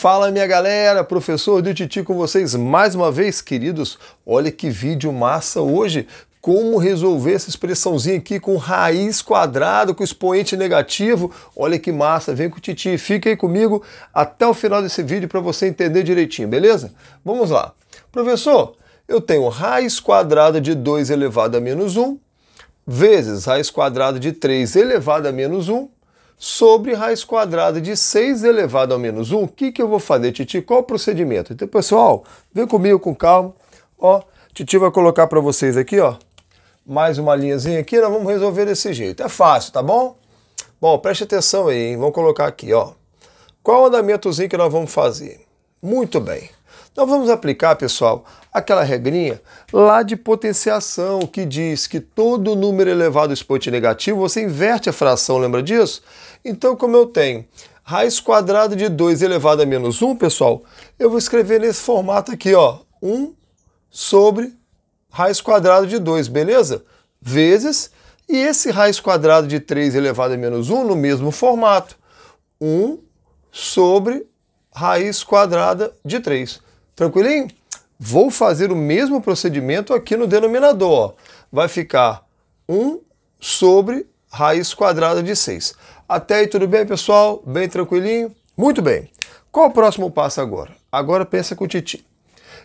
Fala minha galera, professor de Titi com vocês mais uma vez, queridos. Olha que vídeo massa hoje. Como resolver essa expressãozinha aqui com raiz quadrada, com expoente negativo? Olha que massa, vem com o Titi, fica aí comigo até o final desse vídeo para você entender direitinho, beleza? Vamos lá. Professor, eu tenho raiz quadrada de 2 elevado a menos 1 vezes raiz quadrada de 3 elevado a menos 1 sobre raiz quadrada de 6 elevado ao menos 1. O que, que eu vou fazer, Titi? Qual o procedimento? Então, pessoal, vem comigo com calma. Ó, Titi vai colocar para vocês aqui, ó, mais uma linhazinha aqui. Nós vamos resolver desse jeito. É fácil, tá bom? Bom, preste atenção aí, hein? Vamos colocar aqui, ó. Qual o andamentozinho que nós vamos fazer? Muito bem. Nós vamos aplicar, pessoal, aquela regrinha lá de potenciação que diz que todo número elevado expoente negativo, você inverte a fração, lembra disso? Então, como eu tenho raiz quadrada de 2 elevado a menos 1, pessoal, eu vou escrever nesse formato aqui, ó, 1 sobre raiz quadrada de 2, beleza? Vezes, e esse raiz quadrada de 3 elevado a menos 1 no mesmo formato, 1 sobre raiz quadrada de 3. Tranquilinho? Vou fazer o mesmo procedimento aqui no denominador. Vai ficar 1 sobre raiz quadrada de 6. Até aí tudo bem, pessoal? Bem tranquilinho? Muito bem. Qual o próximo passo agora? Agora pensa com o Titi.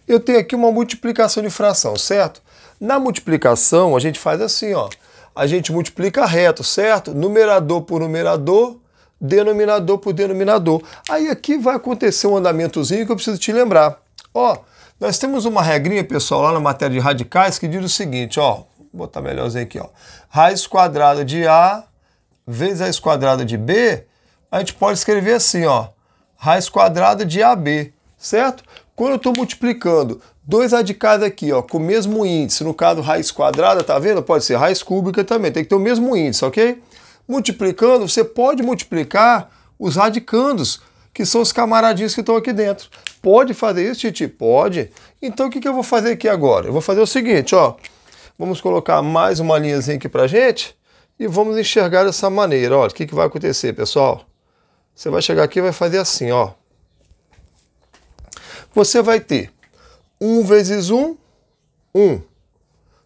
Eu tenho aqui uma multiplicação de fração, certo? Na multiplicação, a gente faz assim, ó. A gente multiplica reto, certo? Numerador por numerador, denominador por denominador. Aí aqui vai acontecer um andamentozinho que eu preciso te lembrar. Ó, nós temos uma regrinha, pessoal, lá na matéria de radicais que diz o seguinte, ó, vou botar melhorzinho aqui, ó. Raiz quadrada de A vezes raiz quadrada de B, a gente pode escrever assim, ó, raiz quadrada de AB, certo? Quando eu estou multiplicando dois radicais aqui, ó, com o mesmo índice, no caso raiz quadrada, tá vendo? Pode ser raiz cúbica também, tem que ter o mesmo índice, ok? Multiplicando, você pode multiplicar os radicandos que são os camaradinhos que estão aqui dentro. Pode fazer isso, Titi? Pode. Então o que, que eu vou fazer aqui agora? Eu vou fazer o seguinte, ó. Vamos colocar mais uma linhazinha aqui pra gente e vamos enxergar dessa maneira. Olha, o que, que vai acontecer, pessoal? Você vai chegar aqui e vai fazer assim, ó. Você vai ter 1 vezes 1, 1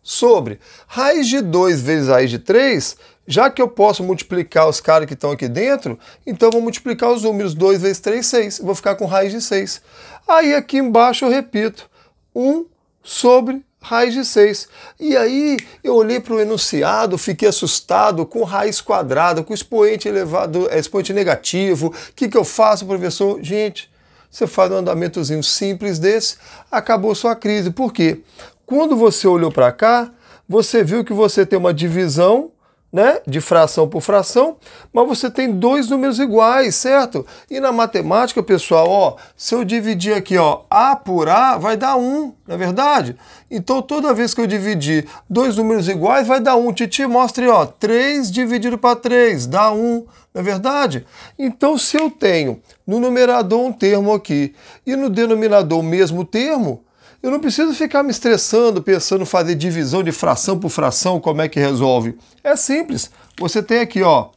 sobre raiz de 2 vezes raiz de 3, já que eu posso multiplicar os caras que estão aqui dentro, então eu vou multiplicar os números 2 vezes 3, 6. vou ficar com raiz de 6. Aí aqui embaixo eu repito, 1 sobre raiz de 6. E aí eu olhei para o enunciado, fiquei assustado com raiz quadrada, com expoente elevado, é, expoente negativo. O que, que eu faço, professor? Gente, você faz um andamentozinho simples desse, acabou sua crise. Por quê? Quando você olhou para cá, você viu que você tem uma divisão né? De fração por fração, mas você tem dois números iguais, certo? E na matemática, pessoal, ó, se eu dividir aqui, ó, A por A, vai dar 1, um, não é verdade? Então, toda vez que eu dividir dois números iguais, vai dar 1. Um. Titi, mostre, ó, 3 dividido para 3, dá 1, um, não é verdade? Então, se eu tenho no numerador um termo aqui e no denominador o mesmo termo, eu não preciso ficar me estressando pensando em fazer divisão de fração por fração, como é que resolve. É simples. Você tem aqui, ó,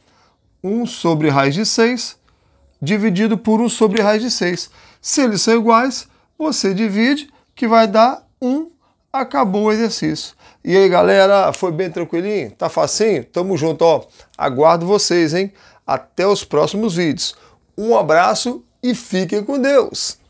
1 sobre raiz de 6 dividido por 1 sobre raiz de 6. Se eles são iguais, você divide, que vai dar 1. Acabou o exercício. E aí, galera, foi bem tranquilinho? Tá facinho? Tamo junto, ó. Aguardo vocês, hein? Até os próximos vídeos. Um abraço e fiquem com Deus!